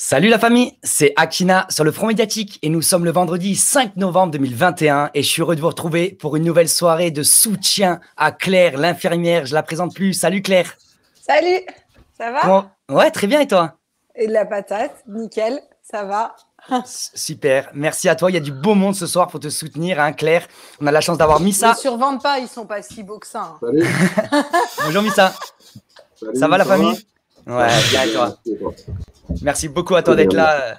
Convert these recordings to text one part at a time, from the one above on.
Salut la famille, c'est Akina sur le front médiatique et nous sommes le vendredi 5 novembre 2021 et je suis heureux de vous retrouver pour une nouvelle soirée de soutien à Claire, l'infirmière. Je la présente plus. Salut Claire. Salut, ça va Ouais, très bien et toi Et de la patate, nickel, ça va. Super, merci à toi. Il y a du beau monde ce soir pour te soutenir, hein, Claire. On a la chance d'avoir Missa. Ne survendent pas, ils sont pas si beaux que ça. Hein. Salut. Bonjour Missa. ça va la famille Ouais, bien et toi Merci beaucoup à toi d'être là euh,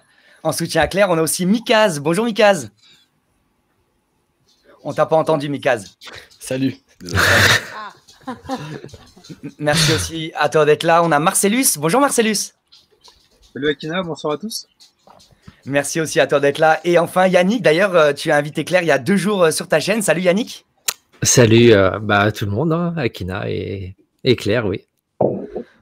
en soutien à Claire. On a aussi Mikaz. Bonjour Mikaz. On t'a pas entendu Mikaz. Salut. Merci aussi à toi d'être là. On a Marcellus. Bonjour Marcellus. Salut Akina, bonsoir à tous. Merci aussi à toi d'être là. Et enfin Yannick, d'ailleurs, euh, tu as invité Claire il y a deux jours euh, sur ta chaîne. Salut Yannick. Salut bah, tout le monde, hein, Akina et Claire, oui.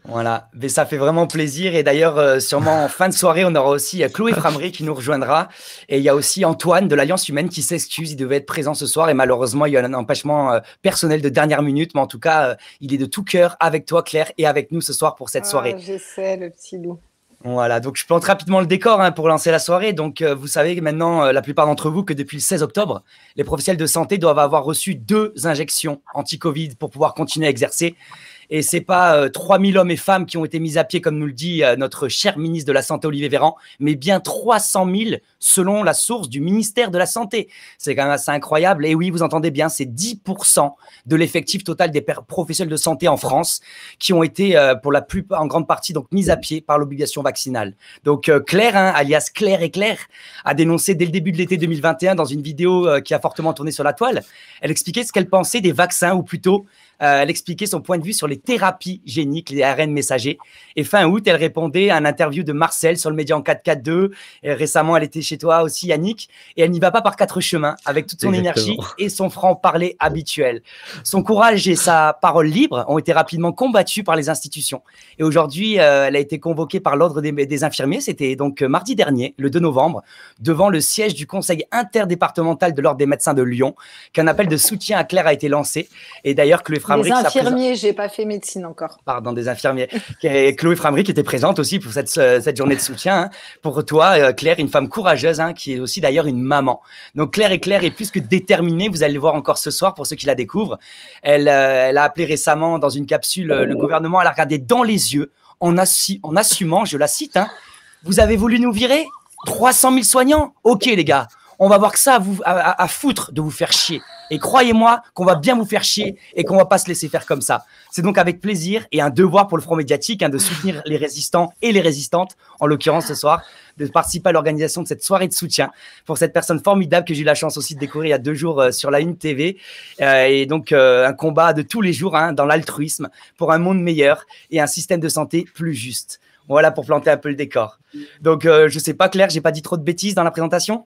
Voilà, mais ça fait vraiment plaisir. Et d'ailleurs, euh, sûrement en fin de soirée, on aura aussi Chloé Framery qui nous rejoindra. Et il y a aussi Antoine de l'Alliance Humaine qui s'excuse. Il devait être présent ce soir et malheureusement, il y a un empêchement euh, personnel de dernière minute. Mais en tout cas, euh, il est de tout cœur avec toi, Claire, et avec nous ce soir pour cette ah, soirée. soirée. sais, le petit loup. Voilà, donc je plante rapidement le décor hein, pour lancer la soirée. Donc vous savez maintenant, la plupart d'entre vous, que depuis le 16 octobre, les professionnels de santé doivent avoir reçu deux injections anti-Covid pour pouvoir continuer à exercer. Et c'est pas 3 euh, 3000 hommes et femmes qui ont été mis à pied, comme nous le dit euh, notre cher ministre de la Santé, Olivier Véran, mais bien 300 000 selon la source du ministère de la Santé. C'est quand même assez incroyable. Et oui, vous entendez bien, c'est 10% de l'effectif total des professionnels de santé en France qui ont été, euh, pour la plupart, en grande partie, donc mis à pied par l'obligation vaccinale. Donc Claire, hein, alias Claire et Claire, a dénoncé dès le début de l'été 2021 dans une vidéo qui a fortement tourné sur la toile, elle expliquait ce qu'elle pensait des vaccins, ou plutôt euh, elle expliquait son point de vue sur les thérapies géniques, les ARN messagers. Et fin août, elle répondait à un interview de Marcel sur le média en 442. Et récemment, elle était chez toi aussi, Yannick. Et elle n'y va pas par quatre chemins, avec toute son énergie et son franc-parler habituel. Son courage et sa parole libre ont été rapidement combattus par les institutions. Et aujourd'hui, euh, elle a été convoquée par l'Ordre des, infirmiers. C'était donc euh, mardi dernier, le 2 novembre, devant le siège du Conseil interdépartemental de l'Ordre des médecins de Lyon, qu'un appel de soutien à Claire a été lancé. Et d'ailleurs, que le des infirmiers, j'ai pas fait médecine encore. Pardon, des infirmiers. Chloé qui était présente aussi pour cette, cette journée de soutien. Hein. Pour toi, euh, Claire, une femme courageuse, hein, qui est aussi d'ailleurs une maman. Donc Claire est Claire est plus que déterminée. Vous allez le voir encore ce soir pour ceux qui la découvrent. Elle, euh, elle a appelé récemment dans une capsule euh, le gouvernement à la regardé dans les yeux en, en assumant, je la cite, hein, vous avez voulu nous virer 300 000 soignants Ok les gars, on va voir que ça vous, à, foutre de vous faire chier. Et croyez-moi qu'on va bien vous faire chier et qu'on va pas se laisser faire comme ça. C'est donc avec plaisir et un devoir pour le Front médiatique hein, de soutenir les résistants et les résistantes, en l'occurrence ce soir, de participer à l'organisation de cette soirée de soutien pour cette personne formidable que j'ai eu la chance aussi de découvrir il y a deux jours euh, sur la Une TV. Euh, et donc euh, un combat de tous les jours hein, dans l'altruisme pour un monde meilleur et un système de santé plus juste. Voilà pour planter un peu le décor. Donc je sais pas Claire, j'ai pas dit trop de bêtises dans la présentation.